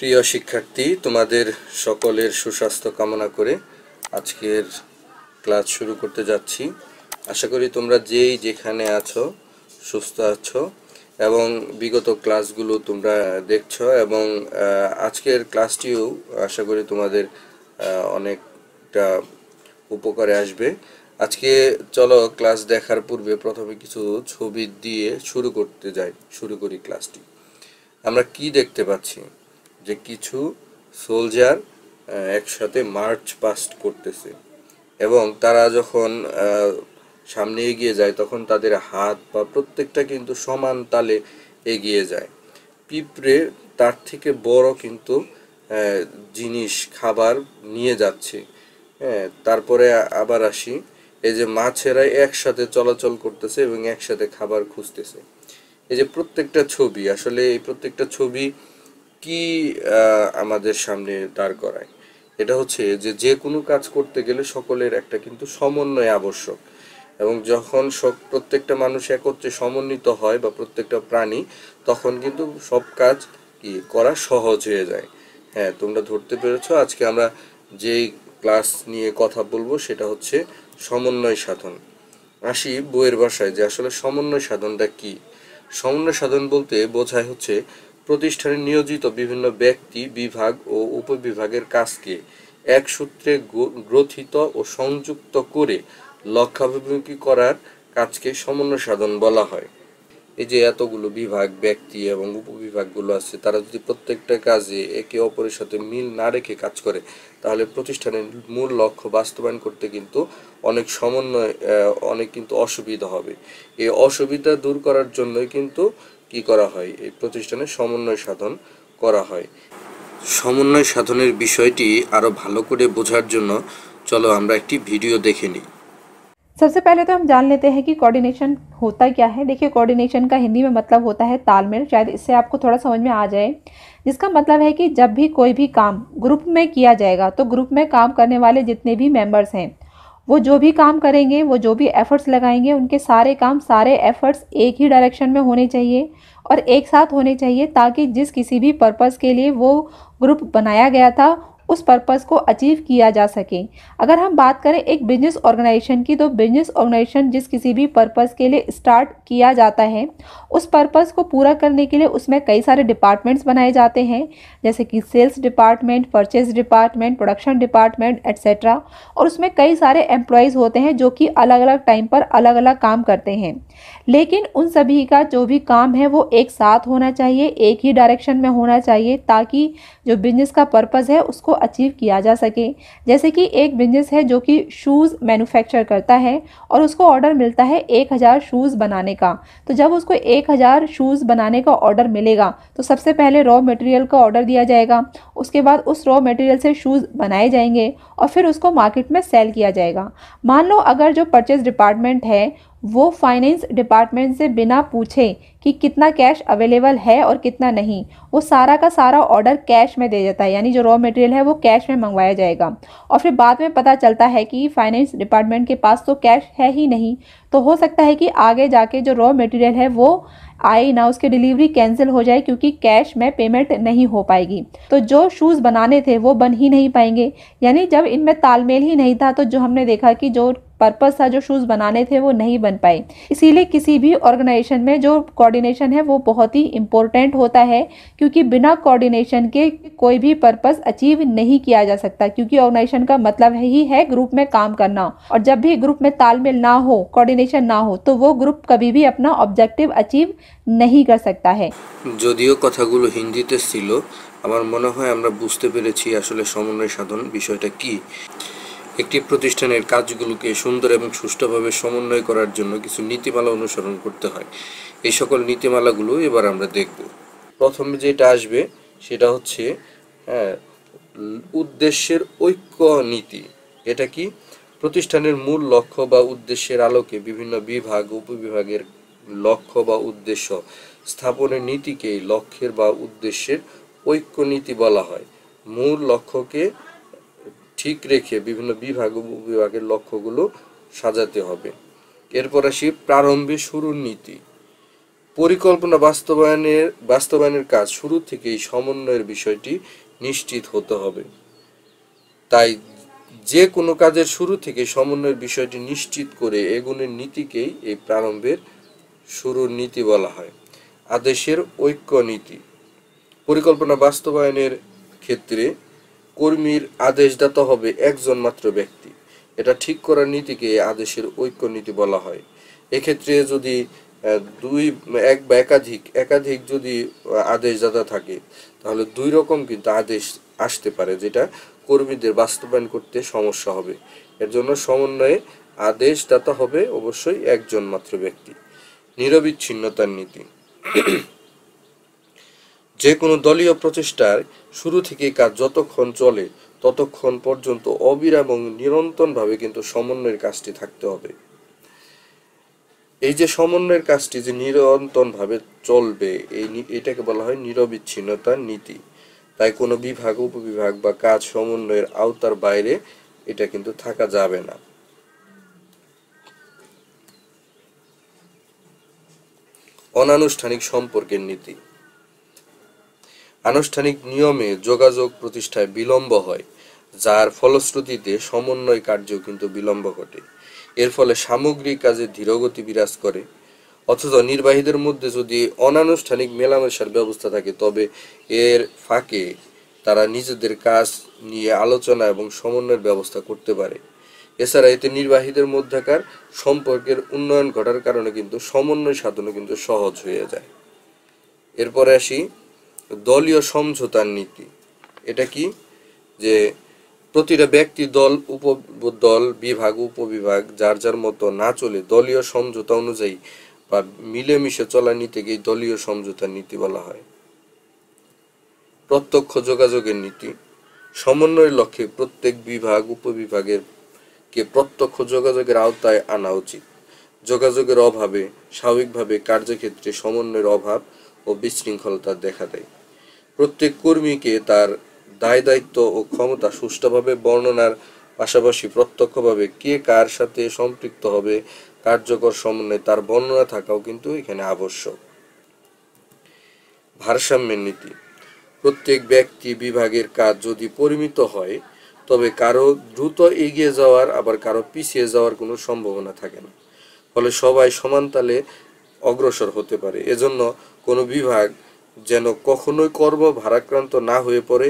প্রিয় শিক্ষার্থী তোমাদের সকলের সুস্বাস্থ্য কামনা করে আজকের ক্লাস শুরু করতে যাচ্ছি আশা করি তোমরা যেই যেখানে আছো সুস্থ আছো এবং বিগত ক্লাসগুলো তোমরা দেখছ এবং আজকের ক্লাসটিও আশা করি তোমাদের অনেকটা উপকারে আসবে আজকে চলো ক্লাস দেখার পূর্বে প্রথমে কিছু ছবি দিয়ে শুরু করতে যাই শুরু করি ক্লাসটি আমরা কি দেখতে পাচ্ছি যে কিছু সোলজার একসাথে মার্চ পাস্ট করতেছে এবং তারা যখন সামনে এগিয়ে যায় তখন তাদের হাত বা প্রত্যেকটা কিন্তু সমান তালে এগিয়ে যায় পিঁপড়ে তার থেকে বড় কিন্তু জিনিস খাবার নিয়ে যাচ্ছে হ্যাঁ তারপরে আবার আসি এই যে মাছেরা একসাথে চলাচল করতেছে এবং একসাথে খাবার খুঁজতেছে এই যে প্রত্যেকটা ছবি আসলে এই প্রত্যেকটা ছবি কি আমাদের সামনে দাঁড় করায় এটা হচ্ছে যে যে কোনো কাজ করতে গেলে সকলের একটা কিন্তু সমন্বয় আবশ্যক এবং যখন প্রত্যেকটা মানুষ একত্রে সমন্বিত হয় বা প্রত্যেকটা প্রাণী তখন কিন্তু সব কাজ কি করা সহজ হয়ে যায় হ্যাঁ তোমরা ধরতে পেরেছো আজকে আমরা যেই ক্লাস নিয়ে কথা বলবো সেটা হচ্ছে সমন্বয় সাধন আসি বইয়ের ভাষায় যে আসলে সমন্বয় সাধনটা কি সমন্বয় সাধন বলতে বোঝায় হচ্ছে প্রতিষ্ঠানে নিয়োজিত বিভিন্ন ব্যক্তি বিভাগ ও উপবিভাগের কাজকে এক সূত্রে গ্রথিত ও সংযুক্ত করে লক্ষ্যাভিমুখী করার কাজকে সমন্বয় সাধন বলা হয় এই যে এতগুলো বিভাগ ব্যক্তি এবং উপবিভাগগুলো আছে তারা যদি প্রত্যেকটা কাজে একে অপরের সাথে মিল না রেখে কাজ করে তাহলে প্রতিষ্ঠানের মূল লক্ষ্য বাস্তবায়ন করতে কিন্তু অনেক সমন্বয় অনেক কিন্তু অসুবিধা হবে এই অসুবিধা দূর করার জন্যই কিন্তু কি করা হয় এই প্রতিষ্ঠানে সমন্বয় সাধন করা হয় সমন্বয় সাধনের বিষয়টি আরো ভালো করে বোঝার জন্য চলো আমরা একটি ভিডিও দেখে নিই सबसे पहले तो हम जान लेते हैं कि कोऑर्डिनेशन होता क्या है देखिए कोऑर्डिनेशन का हिंदी में मतलब होता है तालमेल शायद इससे आपको थोड़ा समझ में आ जाए जिसका मतलब है कि जब भी कोई भी काम ग्रुप में किया जाएगा तो ग्रुप में काम करने वाले जितने भी मेंबर्स हैं वो जो भी काम करेंगे वो जो भी एफ़र्ट्स लगाएंगे उनके सारे काम सारे एफ़र्ट्स एक ही डायरेक्शन में होने चाहिए और एक साथ होने चाहिए ताकि जिस किसी भी पर्पस के लिए वो ग्रुप बनाया गया था उस पर्पज़ को अचीव किया जा सके अगर हम बात करें एक बिजनेस ऑर्गेनाइजेशन की तो बिजनेस ऑर्गेनाइजेशन जिस किसी भी पर्पज़ के लिए स्टार्ट किया जाता है उस पर्पज़ को पूरा करने के लिए उसमें कई सारे डिपार्टमेंट्स बनाए जाते हैं जैसे कि sales department purchase department production department etcetera और उसमें कई सारे एम्प्लॉयज़ होते हैं जो कि अलग अलग टाइम पर अलग अलग काम करते हैं लेकिन उन सभी का जो भी काम है वो एक साथ होना चाहिए एक ही डायरेक्शन में होना चाहिए ताकि जो बिजनेस का पर्पज़ है उसको अचीव किया जा सके जैसे कि एक बिजनेस है जो कि शूज़ मैन्युफैक्चर करता है और उसको ऑर्डर मिलता है एक हज़ार शूज़ बनाने का तो जब उसको एक हज़ार शूज़ बनाने का ऑर्डर मिलेगा तो सबसे पहले रॉ मटेरियल का ऑर्डर दिया जाएगा उसके बाद उस रॉ मटेरियल से शूज़ बनाए जाएंगे और फिर उसको मार्केट में सेल किया जाएगा मान लो अगर जो परचेज डिपार्टमेंट है वो फाइनेंस डिपार्टमेंट से बिना पूछे कि कितना कैश अवेलेबल है और कितना नहीं वो सारा का सारा ऑर्डर कैश में दे जाता है यानी जो रॉ मटेरियल है वो कैश में मंगवाया जाएगा और फिर बाद में पता चलता है कि फाइनेंस डिपार्टमेंट के पास तो कैश है ही नहीं तो हो सकता है कि आगे जाके जो रॉ मटेरियल है वो आए ना उसके डिलीवरी कैंसिल हो जाए क्योंकि कैश में पेमेंट नहीं हो पाएगी तो जो शूज़ बनाने थे वो बन ही नहीं पाएंगे यानी जब इनमें तालमेल ही नहीं था तो जो हमने देखा कि जो पर्पज था जो शूज़ बनाने थे वो नहीं बन पाए इसीलिए किसी भी ऑर्गेनाइजेशन में जो कोऑर्डिनेशन है वो बहुत ही इम्पोर्टेंट होता है क्योंकि बिना कोऑर्डिनेशन के कोई भी पर्पज अचीव नहीं किया जा सकता क्योंकि ऑर्गेनाइजेशन का मतलब ही है ग्रुप में काम करना और जब भी ग्रुप में तालमेल ना हो कोऑर्डिनेशन ना हो तो वो ग्रुप कभी भी अपना ऑब्जेक्टिव अचीव नहीं कर सकता है যদিও কথাগুলো হিন্দিতে ছিল আমার মনে হয় আমরা বুঝতে পেরেছি আসলে সমন্বয় সাধন বিষয়টা কি একটি প্রতিষ্ঠানের কাজগুলোকে সুন্দর এবং সুষ্ঠুভাবে সমন্বয় করার জন্য কিছু নীতিমালা অনুসরণ করতে হয় এই সকল নীতিমালাগুলো এবার আমরা দেখব প্রথমে যেটা আসবে সেটা হচ্ছে হ্যাঁ, উদ্দেশ্যের ঐক্য নীতি এটা কি প্রতিষ্ঠানের মূল লক্ষ্য বা উদ্দেশ্যের আলোকে বিভিন্ন বিভাগ উপবিভাগের লক্ষ্য বা উদ্দেশ্য স্থাপনের নীতিকেই লক্ষ্যের বা উদ্দেশ্যের ঐক্য নীতি বলা হয় মূল লক্ষ্যকে ঠিক রেখে বিভিন্ন বিভাগ উপবিভাগের লক্ষ্যগুলো সাজাতে হবে এরপর আসি প্রারম্ভে শুরুর নীতি পরিকল্পনা বাস্তবায়নের বাস্তবায়নের কাজ শুরু থেকেই সমন্বয়ের বিষয়টি নিশ্চিত হতে হবে তাই যে কোনো কাজের শুরু থেকে সমন্বয়ের বিষয়টি নিশ্চিত করে এগুনের নীতিকেই এই প্রারম্ভের শুরুর নীতি বলা হয় আদেশের ঐক্য নীতি পরিকল্পনা বাস্তবায়নের ক্ষেত্রে কর্মীর আদেশদাতা হবে একজন মাত্র ব্যক্তি এটা ঠিক করার নীতিকে আদেশের ঐক্য নীতি বলা হয় এক্ষেত্রে যদি দুই এক বা একাধিক একাধিক যদি আদেশদাতা থাকে তাহলে দুই রকম কিন্তু আদেশ আসতে পারে যেটা কর্মীদের বাস্তবায়ন করতে সমস্যা হবে এর জন্য সমন্বয়ে আদেশদাতা হবে অবশ্যই একজন মাত্র ব্যক্তি নিরবিচ্ছিন্নতার নীতি যে কোনো দলীয় প্রচেষ্টার শুরু থেকে কাজ যতক্ষণ চলে ততক্ষণ পর্যন্ত অবিরাম এবং নিরন্তরভাবে কিন্তু সমন্বয়ের কাজটি থাকতে হবে এই যে সমন্বয়ের কাজটি যে নিরন্তরভাবে চলবে এই এটাকে বলা হয় নিরবিচ্ছিন্নতার নীতি তাই কোনো বিভাগ উপবিভাগ বা কাজ সমন্বয়ের আওতার বাইরে এটা কিন্তু থাকা যাবে না অনানুষ্ঠানিক সম্পর্কের নীতি আনুষ্ঠানিক নিয়মে যোগাযোগ প্রতিষ্ঠায় বিলম্ব হয় যার ফলশ্রুতিতে সমন্বয় কার্য কিন্তু বিলম্ব ঘটে এর ফলে সামগ্রিক কাজে ধীরগতি বিরাজ করে অথচ নির্বাহীদের মধ্যে যদি অনানুষ্ঠানিক মেলামেশার ব্যবস্থা থাকে তবে এর ফাঁকে তারা নিজেদের কাজ নিয়ে আলোচনা এবং সমন্বয়ের ব্যবস্থা করতে পারে এছাড়া এতে নির্বাহীদের মধ্যেকার সম্পর্কের উন্নয়ন ঘটার কারণে কিন্তু সমন্বয় সাধনও কিন্তু সহজ হয়ে যায় এরপরে আসি দলীয় সমঝোতার নীতি এটা কি যে প্রতিটা ব্যক্তি দল উপ দল বিভাগ উপবিভাগ যার যার মতো না চলে দলীয় সমঝোতা অনুযায়ী বা মিলেমিশে চলা নীতিকেই দলীয় সমঝোতার নীতি বলা হয় প্রত্যক্ষ যোগাযোগের নীতি সমন্বয়ের লক্ষ্যে প্রত্যেক বিভাগ উপবিভাগের কে প্রত্যক্ষ যোগাযোগের আওতায় আনা উচিত যোগাযোগের অভাবে স্বাভাবিকভাবে কার্যক্ষেত্রে সমন্বয়ের অভাব ও বিশৃঙ্খলতা দেখা দেয় প্রত্যেক কর্মীকে তার দায় দায়িত্ব ও ক্ষমতা সুষ্ঠুভাবে বর্ণনার পাশাপাশি প্রত্যক্ষভাবে কে কার সাথে সম্পৃক্ত হবে কার্যকর সমন্বয়ে তার বর্ণনা থাকাও কিন্তু এখানে আবশ্যক ভারসাম্যের নীতি প্রত্যেক ব্যক্তি বিভাগের কাজ যদি পরিমিত হয় তবে কারো দ্রুত এগিয়ে যাওয়ার আবার কারো পিছিয়ে যাওয়ার কোনো সম্ভাবনা থাকে না ফলে সবাই সমান তালে অগ্রসর হতে পারে এজন্য কোনো বিভাগ যেন কখনোই কর্ম ভারাক্রান্ত না হয়ে পড়ে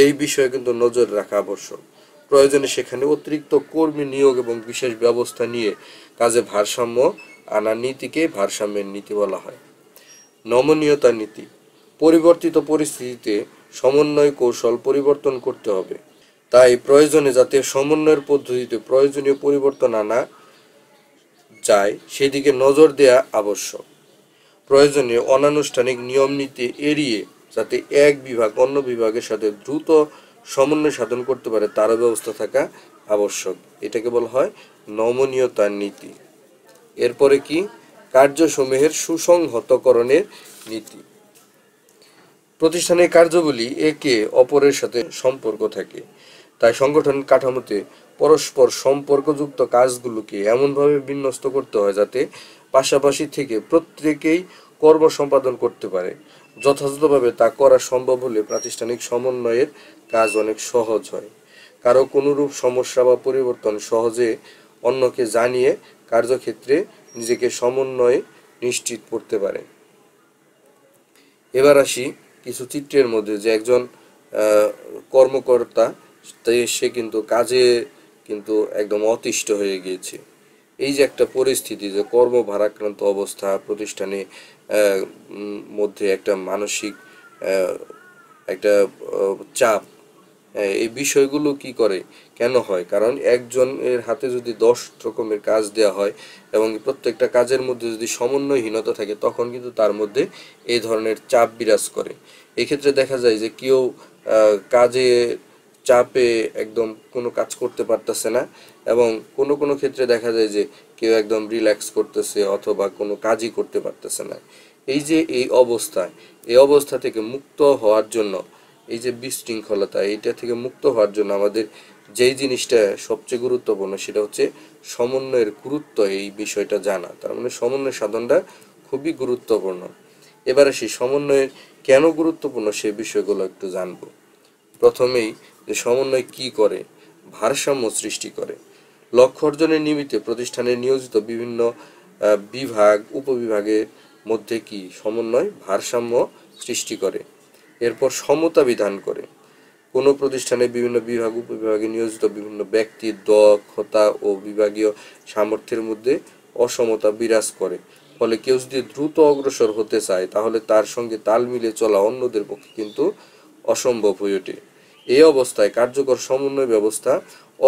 এই বিষয়ে কিন্তু নজর রাখা আবশ্যক প্রয়োজনে সেখানে অতিরিক্ত কর্মী নিয়োগ এবং বিশেষ ব্যবস্থা নিয়ে কাজে ভারসাম্য আনা নীতিকে ভারসাম্যের নীতি বলা হয় নমনীয়তা নীতি পরিবর্তিত পরিস্থিতিতে সমন্বয় কৌশল পরিবর্তন করতে হবে তাই প্রয়োজনে যাতে সমন্বয়ের পদ্ধতিতে প্রয়োজনীয় পরিবর্তন আনা যায় সেদিকে নজর দেয়া আবশ্যক প্রয়োজনে অনানুষ্ঠানিক নিয়ম নীতি এড়িয়ে যাতে এক বিভাগ অন্য বিভাগের সাথে দ্রুত সমন্বয় সাধন করতে পারে তারও ব্যবস্থা থাকা আবশ্যক এটাকে বলা হয় নমনীয়তার নীতি এরপরে কি কার্যসমূহের সুসংহতকরণের নীতি প্রতিষ্ঠানের কার্যগুলি একে অপরের সাথে সম্পর্ক থাকে তাই সংগঠন কাঠামোতে পরস্পর সম্পর্কযুক্ত কাজগুলোকে এমনভাবে বিন্যস্ত করতে হয় যাতে পাশাপাশি থেকে প্রত্যেকেই কর্ম সম্পাদন করতে পারে যথাযথভাবে তা করা সম্ভব হলে প্রাতিষ্ঠানিক সমন্বয়ের কাজ অনেক সহজ হয় কারো কোনোরূপ সমস্যা বা পরিবর্তন সহজে অন্যকে জানিয়ে কার্যক্ষেত্রে নিজেকে সমন্বয়ে নিশ্চিত করতে পারে এবার আসি কিছু চিত্রের মধ্যে যে একজন কর্মকর্তা সে কিন্তু কাজে কিন্তু একদম অতিষ্ঠ হয়ে গিয়েছে এই যে একটা পরিস্থিতি যে কর্ম ভারাক্রান্ত অবস্থা প্রতিষ্ঠানে মধ্যে একটা মানসিক একটা চাপ এই বিষয়গুলো কি করে কেন হয় কারণ একজনের হাতে যদি দশ রকমের কাজ দেওয়া হয় এবং প্রত্যেকটা কাজের মধ্যে যদি সমন্বয়হীনতা থাকে তখন কিন্তু তার মধ্যে এই ধরনের চাপ বিরাজ করে এক্ষেত্রে দেখা যায় যে কেউ কাজে চাপে একদম কোনো কাজ করতে পারতেছে না এবং কোনো কোনো ক্ষেত্রে দেখা যায় যে কেউ একদম রিল্যাক্স করতেছে অথবা কোনো কাজই করতে পারতেছে না এই যে এই অবস্থায় এই অবস্থা থেকে মুক্ত হওয়ার জন্য এই যে বিশৃঙ্খলতা এইটা থেকে মুক্ত হওয়ার জন্য আমাদের যেই জিনিসটা সবচেয়ে গুরুত্বপূর্ণ সেটা হচ্ছে সমন্বয়ের গুরুত্ব এই বিষয়টা জানা তার মানে সমন্বয় সাধনটা খুবই গুরুত্বপূর্ণ এবারে সেই সমন্বয় কেন গুরুত্বপূর্ণ সে বিষয়গুলো একটু জানব প্রথমেই যে সমন্বয় কি করে ভারসাম্য সৃষ্টি করে লক্ষ্য অর্জনের নিমিত্তে প্রতিষ্ঠানে নিয়োজিত বিভিন্ন বিভাগ উপবিভাগের মধ্যে কি সমন্বয় ভারসাম্য সৃষ্টি করে এরপর সমতা বিধান করে কোনো প্রতিষ্ঠানে বিভিন্ন বিভাগ উপবিভাগে নিয়োজিত বিভিন্ন ব্যক্তির দক্ষতা ও বিভাগীয় সামর্থ্যের মধ্যে অসমতা বিরাজ করে ফলে কেউ যদি দ্রুত অগ্রসর হতে চায় তাহলে তার সঙ্গে তাল মিলে চলা অন্যদের পক্ষে কিন্তু অসম্ভব হয়ে ওঠে এই অবস্থায় কার্যকর সমন্বয় ব্যবস্থা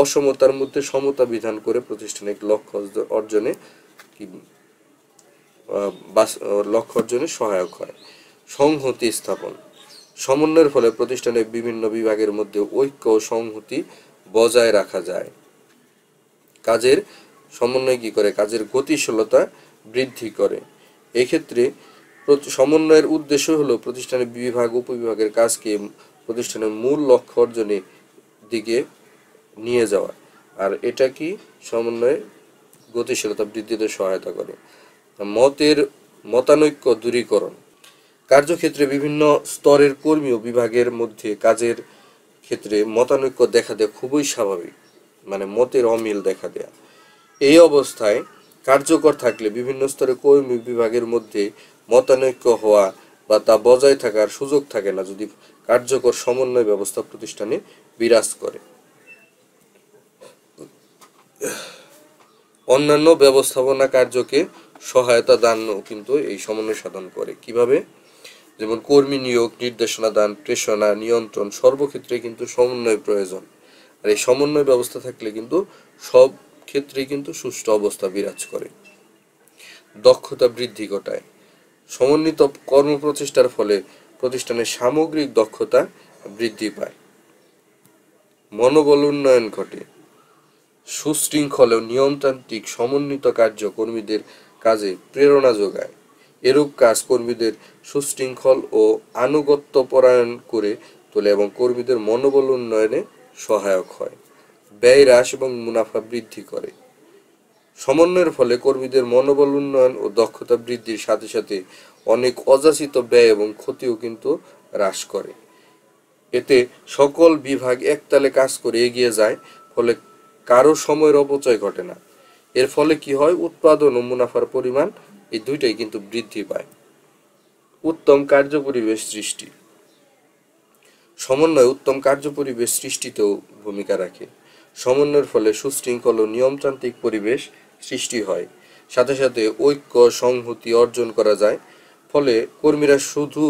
অসমতার মধ্যে সমতা বিধান করে প্রতিষ্ঠানিক লক্ষ্য অর্জনে লক্ষ্য অর্জনে সহায়ক হয় সংহতি স্থাপন সমন্বয়ের ফলে প্রতিষ্ঠানের বিভিন্ন বিভাগের মধ্যে ঐক্য ও সংহতি বজায় রাখা যায় কাজের সমন্বয় কি করে কাজের গতিশীলতা বৃদ্ধি করে এক্ষেত্রে সমন্বয়ের উদ্দেশ্য হলো প্রতিষ্ঠানের বিভাগ উপবিভাগের কাজকে প্রতিষ্ঠানের মূল লক্ষ্য অর্জনে দিকে নিয়ে যাওয়া আর এটা কি সমন্বয়ে গতিশীলতা বৃদ্ধিতে সহায়তা করে মতের মতানৈক্য দূরীকরণ কার্যক্ষেত্রে বিভিন্ন স্তরের কর্মী ও বিভাগের মধ্যে কাজের ক্ষেত্রে মতানৈক্য দেখা দেওয়া খুবই স্বাভাবিক মানে মতের অমিল দেখা দেয়া এই অবস্থায় কার্যকর থাকলে বিভিন্ন স্তরে কর্মী বিভাগের মধ্যে মতানৈক্য হওয়া বা তা বজায় থাকার সুযোগ থাকে না যদি কার্যকর সমন্বয় ব্যবস্থা প্রতিষ্ঠানে বিরাজ করে অন্যান্য ব্যবস্থাপনা কার্যকে সহায়তা দানও কিন্তু এই সমন্বয় সাধন করে কিভাবে যেমন কর্মী নিয়োগ নির্দেশনা দান প্রেষণা নিয়ন্ত্রণ সর্বক্ষেত্রে কিন্তু সমন্বয় প্রয়োজন আর এই সমন্বয় ব্যবস্থা থাকলে কিন্তু সব ক্ষেত্রে কিন্তু সুষ্ঠু অবস্থা বিরাজ করে দক্ষতা বৃদ্ধি ঘটায় সমন্বিত কর্ম প্রচেষ্টার ফলে প্রতিষ্ঠানের সামগ্রিক দক্ষতা বৃদ্ধি পায় মনোবল উন্নয়ন ঘটে সুশৃঙ্খল ও নিয়মতান্ত্রিক সমন্বিত কার্য কর্মীদের কাজে প্রেরণা যোগায় এরূপ কাজ কর্মীদের সুশৃঙ্খল ও আনুগত্য পরায়ণ করে তোলে এবং কর্মীদের মনোবল উন্নয়নে সহায়ক হয় ব্যয় হ্রাস এবং মুনাফা বৃদ্ধি করে সমন্বয়ের ফলে কর্মীদের মনোবল উন্নয়ন ও দক্ষতা বৃদ্ধির সাথে সাথে অনেক অযাচিত ব্যয় এবং ক্ষতিও কিন্তু হ্রাস করে এতে সকল বিভাগ একতালে কাজ করে এগিয়ে যায় ফলে কারো সময়ের অপচয় ঘটে না এর ফলে কি হয় উৎপাদন ও মুনাফার পরিমাণ এই দুইটাই কিন্তু বৃদ্ধি পায় উত্তম কার্যপরিবেশ সৃষ্টি সমন্বয় উত্তম কার্য পরিবেশ সৃষ্টিতেও ভূমিকা রাখে সমন্বয়ের ফলে সুশৃঙ্খল ও নিয়মতান্ত্রিক পরিবেশ সৃষ্টি হয় সাথে সাথে ঐক্য সংহতি অর্জন করা যায় ফলে কর্মীরা শুধু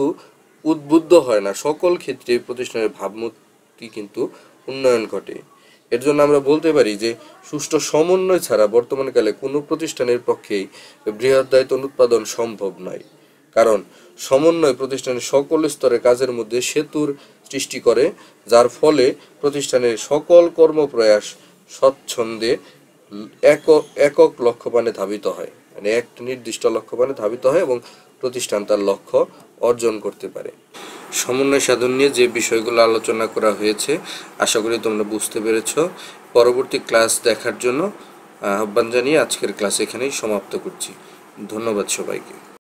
উদ্বুদ্ধ হয় না সকল ক্ষেত্রে প্রতিষ্ঠানের ভাবমূর্তি কিন্তু উন্নয়ন ঘটে এর জন্য আমরা বলতে পারি যে সুষ্ঠু সমন্বয় ছাড়া বর্তমানকালে কোনো প্রতিষ্ঠানের পক্ষেই দায়িত্ব উৎপাদন সম্ভব নয় কারণ সমন্বয় প্রতিষ্ঠানের সকল স্তরে কাজের মধ্যে সেতুর সৃষ্টি করে যার ফলে প্রতিষ্ঠানের সকল কর্মপ্রয়াস স্বচ্ছন্দে একক একক লক্ষ্যপানে ধাবিত হয় মানে এক নির্দিষ্ট লক্ষ্যপানে ধাবিত হয় এবং প্রতিষ্ঠান তার লক্ষ্য অর্জন করতে পারে সমন্বয় সাধন নিয়ে যে বিষয়গুলো আলোচনা করা হয়েছে আশা করি তোমরা বুঝতে পেরেছ পরবর্তী ক্লাস দেখার জন্য আহ্বান জানিয়ে আজকের ক্লাস এখানেই সমাপ্ত করছি ধন্যবাদ সবাইকে